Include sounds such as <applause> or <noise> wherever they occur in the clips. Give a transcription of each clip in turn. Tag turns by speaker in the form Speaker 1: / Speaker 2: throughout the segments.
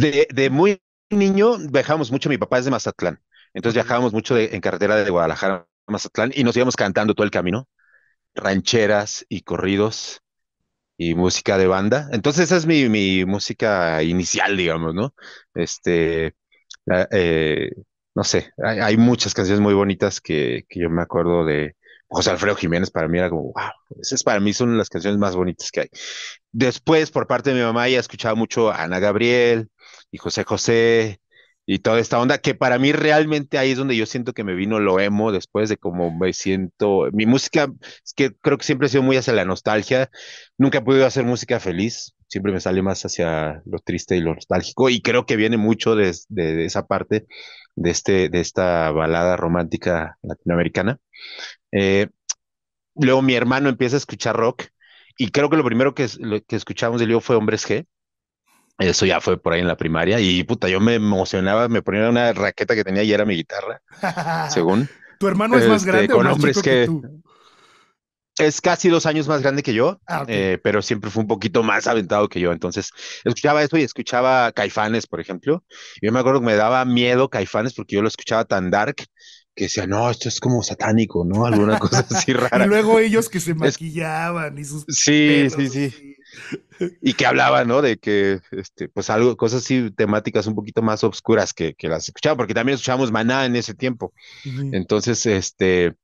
Speaker 1: de, muy niño viajamos mucho, mi papá es de Mazatlán, entonces viajábamos mucho en carretera de Guadalajara a Mazatlán y nos íbamos cantando todo el camino, rancheras y corridos y música de banda. Entonces esa es mi, música inicial, digamos, ¿no? Este, eh, no sé, hay, muchas canciones muy bonitas que yo me acuerdo de, José Alfredo Jiménez para mí era como, wow, esas para mí son las canciones más bonitas que hay. Después, por parte de mi mamá, ya escuchaba mucho a Ana Gabriel y José José y toda esta onda, que para mí realmente ahí es donde yo siento que me vino lo emo después de como me siento. Mi música, que creo que siempre ha sido muy hacia la nostalgia, nunca he podido hacer música feliz, siempre me sale más hacia lo triste y lo nostálgico, y creo que viene mucho de esa parte de, este, de esta balada romántica latinoamericana. Eh, luego mi hermano empieza a escuchar rock y creo que lo primero que, que escuchamos de Leo fue Hombres G. Eso ya fue por ahí en la primaria y puta, yo me emocionaba, me ponía una raqueta que tenía y era mi guitarra, según. <laughs> ¿Tu hermano es más este, grande que tú? Es casi dos años más grande que yo, ah, eh, pero siempre fue un poquito más aventado que yo. Entonces, escuchaba esto y escuchaba Caifanes, por ejemplo. Yo me acuerdo que me daba miedo Caifanes porque yo lo escuchaba tan dark que decía, no, esto es como satánico, ¿no? Alguna <laughs> cosa así rara. y luego ellos que se maquillaban y sus... Sí, sí, sí, Y que hablaban, ¿no? De que, este, pues algo, cosas así, temáticas un poquito más obscuras que, las escuchaba, porque también escuchábamos Maná en ese tiempo. Entonces, este,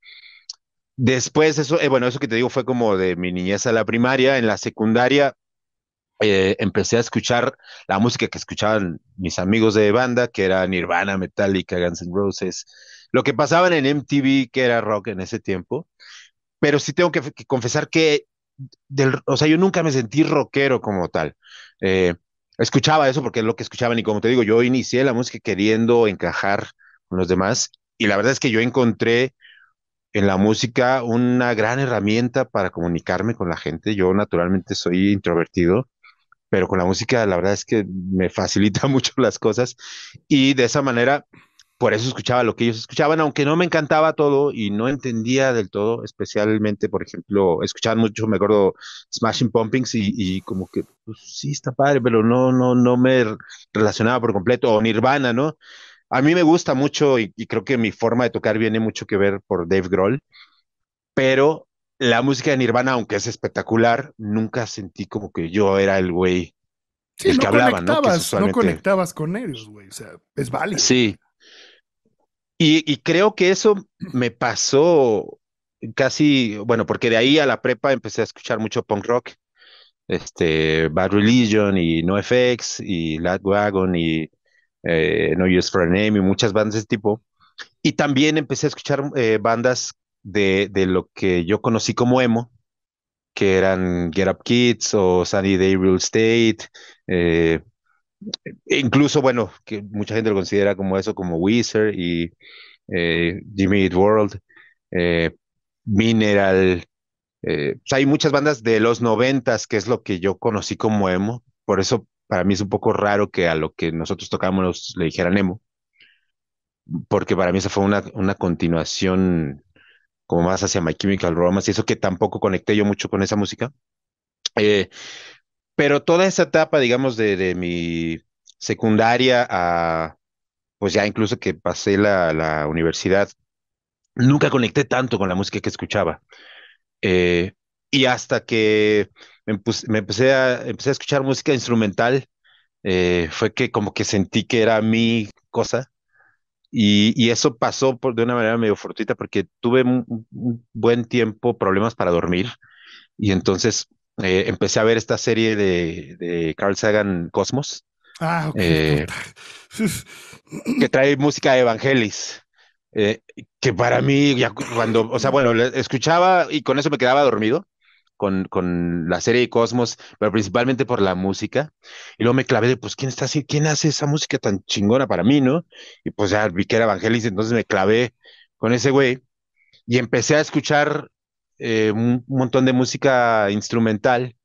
Speaker 1: Después, eso, eh, bueno, eso que te digo fue como de mi niñez a la primaria, en la secundaria eh, empecé a escuchar la música que escuchaban mis amigos de banda, que era Nirvana, Metallica, Guns N' Roses, lo que pasaban en MTV, que era rock en ese tiempo. Pero sí tengo que, confesar que, del, o sea, yo nunca me sentí rockero como tal. Eh, escuchaba eso porque es lo que escuchaban y como te digo, yo inicié la música queriendo encajar con los demás y la verdad es que yo encontré en la música una gran herramienta para comunicarme con la gente. Yo naturalmente soy introvertido, pero con la música la verdad es que me facilita <laughs> mucho las cosas y de esa manera, por eso escuchaba lo que ellos escuchaban, aunque no me encantaba todo y no entendía del todo, especialmente, por ejemplo, escuchaban mucho, me acuerdo, Smashing Pumpings y, como que, pues sí, está padre, pero no, no, no me relacionaba por completo, o Nirvana, ¿no? A mí me gusta mucho y, creo que mi forma de tocar viene mucho que ver por Dave Grohl, pero la música de Nirvana, aunque es espectacular, nunca sentí como que yo era el güey el que hablaba, ¿no? no conectabas con ellos, güey, o sea, es válido. Sí. Y, creo que eso me pasó casi, bueno, porque de ahí a la prepa empecé a escuchar mucho punk rock este, Bad Religion y No FX y Wagon y eh, no Use for a Name y muchas bandas de ese tipo. Y también empecé a escuchar eh, bandas de, de, lo que yo conocí como emo, que eran Get Up Kids o Sunny Day Real Estate. Eh, incluso, bueno, que mucha gente lo considera como eso, como Weezer y Jimmy Eat World, Mineral. hay muchas bandas de los noventas, que es lo que yo conocí como emo, por eso para mí es un poco raro que a lo que nosotros tocábamos le dijera Nemo, porque para mí esa fue una, una continuación como más hacia My Chemical Romance, y eso que tampoco conecté yo mucho con esa música. Eh, pero toda esa etapa, digamos, de, de, mi secundaria a, pues ya incluso que pasé la, la universidad, nunca conecté tanto con la música que escuchaba. Eh, y hasta que me, empecé, a, escuchar música instrumental, eh, fue que como que sentí que era mi cosa. Y, eso pasó de una manera medio fortuita porque tuve un, buen tiempo problemas para dormir. Y entonces eh, empecé a ver esta serie de, Carl Sagan Cosmos. Ah, eh, que trae música de Evangelis. que para mí, cuando, o sea, bueno, escuchaba y con eso me quedaba dormido con, la serie de Cosmos, pero principalmente por la música. Y luego me clavé de, pues, ¿quién está así? ¿Quién hace esa música tan chingona para mí, no? Y pues ya vi que era Evangelis, entonces me clavé con ese güey y empecé a escuchar eh, un montón de música instrumental,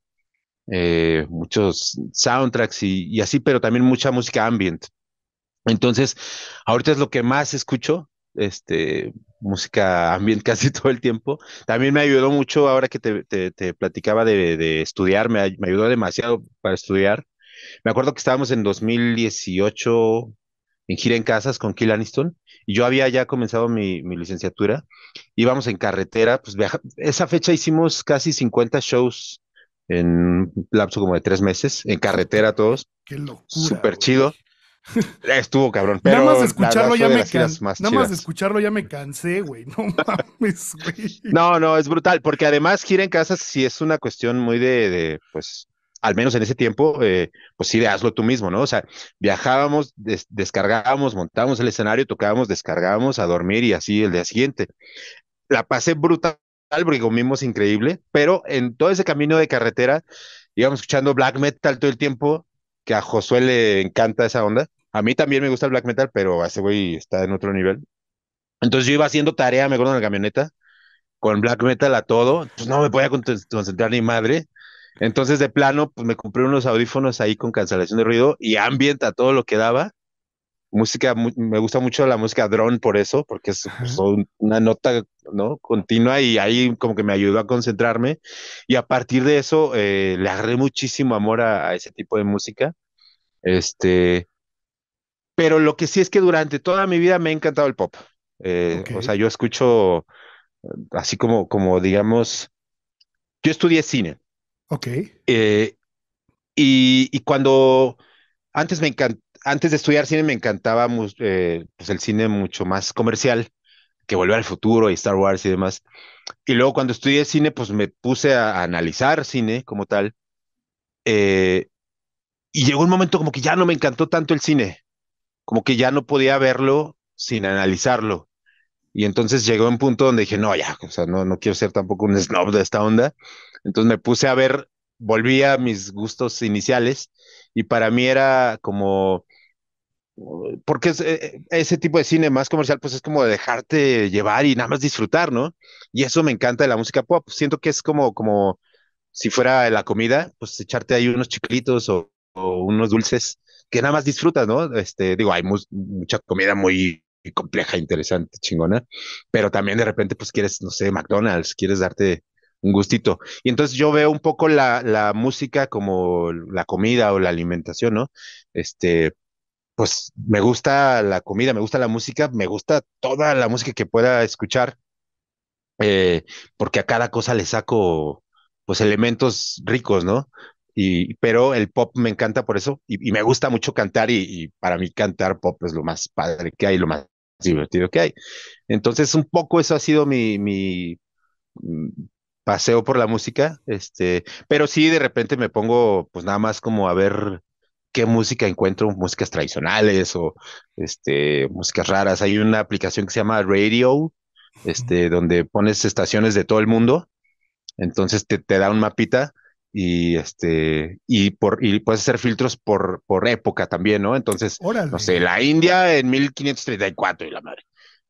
Speaker 1: eh, muchos soundtracks y, y así, pero también mucha música ambient. Entonces, ahorita es lo que más escucho, este, música ambient <laughs> casi todo el tiempo. También me ayudó mucho ahora que te, te, platicaba de, estudiar, me, ayudó demasiado para estudiar. Me acuerdo que estábamos en 2018 en gira en casas con Kill Aniston y yo había ya comenzado mi, mi licenciatura. Íbamos en carretera, pues esa fecha hicimos casi 50 shows en un lapso como de tres meses, en carretera todos. Qué locura. Súper chido. Estuvo cabrón. Pero nada más escucharlo ya me cansé. Nada más escucharlo ya me cansé, güey. No <laughs> mames, No, no, es brutal, porque además gira en casa sí es una cuestión muy de, pues, al menos en ese tiempo, eh, pues sí, de hazlo tú mismo, ¿no? O sea, viajábamos, descargábamos, montábamos el escenario, tocábamos, descargábamos a dormir y así el día siguiente. La pasé brutal porque comimos increíble, pero en todo ese camino de carretera íbamos escuchando black metal todo el tiempo, que a Josué le encanta esa onda. A mí también me gusta el black metal, pero ese güey está en otro nivel. Entonces yo iba haciendo tarea, me acuerdo, en la camioneta, con black metal a todo. Pues no me podía concentrar ni madre. Entonces, de plano, pues me compré unos audífonos ahí con cancelación de ruido y ambient a todo lo que daba. Música, me gusta mucho la música drone por eso, porque es pues, una nota ¿no? continua y ahí como que me ayudó a concentrarme. Y a partir de eso, eh, le agarré muchísimo amor a, a, ese tipo de música. Este, pero lo que sí es que durante toda mi vida me ha encantado el pop. Eh, o sea, yo escucho así como, como digamos, yo estudié cine. Ok. Eh, y, cuando antes antes de estudiar cine me encantaba eh, pues el cine mucho más comercial que Volver al Futuro y Star Wars y demás. Y luego cuando estudié cine, pues me puse a, analizar cine como tal. y llegó un momento como que ya no me encantó tanto el cine como que ya no podía verlo sin analizarlo. Y entonces llegó un punto donde dije, no, ya, o sea, no, no quiero ser tampoco un snob de esta onda. Entonces me puse a ver, volví a mis gustos iniciales y para mí era como, porque eh, ese tipo de cine más comercial, pues es como dejarte llevar y nada más disfrutar, ¿no? Y eso me encanta de la música pop. Siento que es como, como si fuera la comida, pues echarte ahí unos chiclitos o unos dulces que nada más disfrutas, ¿no? Este, digo, hay mucha comida muy compleja, interesante, chingona, pero también de repente, pues quieres, no sé, McDonald's, quieres darte un gustito. Y entonces yo veo un poco la, música como la comida o la alimentación, ¿no? Este, pues me gusta la comida, me gusta la música, me gusta toda la música que pueda escuchar, eh, porque a cada cosa le saco, pues, elementos ricos, ¿no? Y, pero el pop me encanta por eso y, me gusta mucho cantar y, para mí cantar pop es lo más padre que hay, lo más divertido que hay. Entonces un poco eso ha sido mi, mm, paseo por la música, este, pero sí de repente me pongo pues nada más como a ver qué música encuentro, músicas tradicionales o este, músicas raras. Hay una aplicación que se llama Radio, este, donde pones estaciones de todo el mundo, entonces te, te da un mapita y este y por y puedes hacer filtros por por época también, ¿no? Entonces, no sé, la India en 1534 y la madre.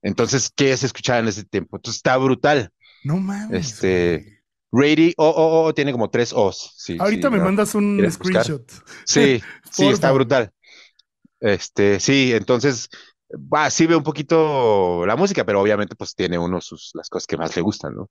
Speaker 1: Entonces, ¿qué se escuchaba en ese tiempo? Entonces está brutal. No mames. Este ready oh oh, oh, oh, tiene como tres O's. Sí, Ahorita me mandas un screenshot. Sí, <laughs> sí, está brutal. Este, sí, entonces va, sí ve un poquito la música, pero obviamente pues tiene uno sus las cosas que más le gustan, ¿no?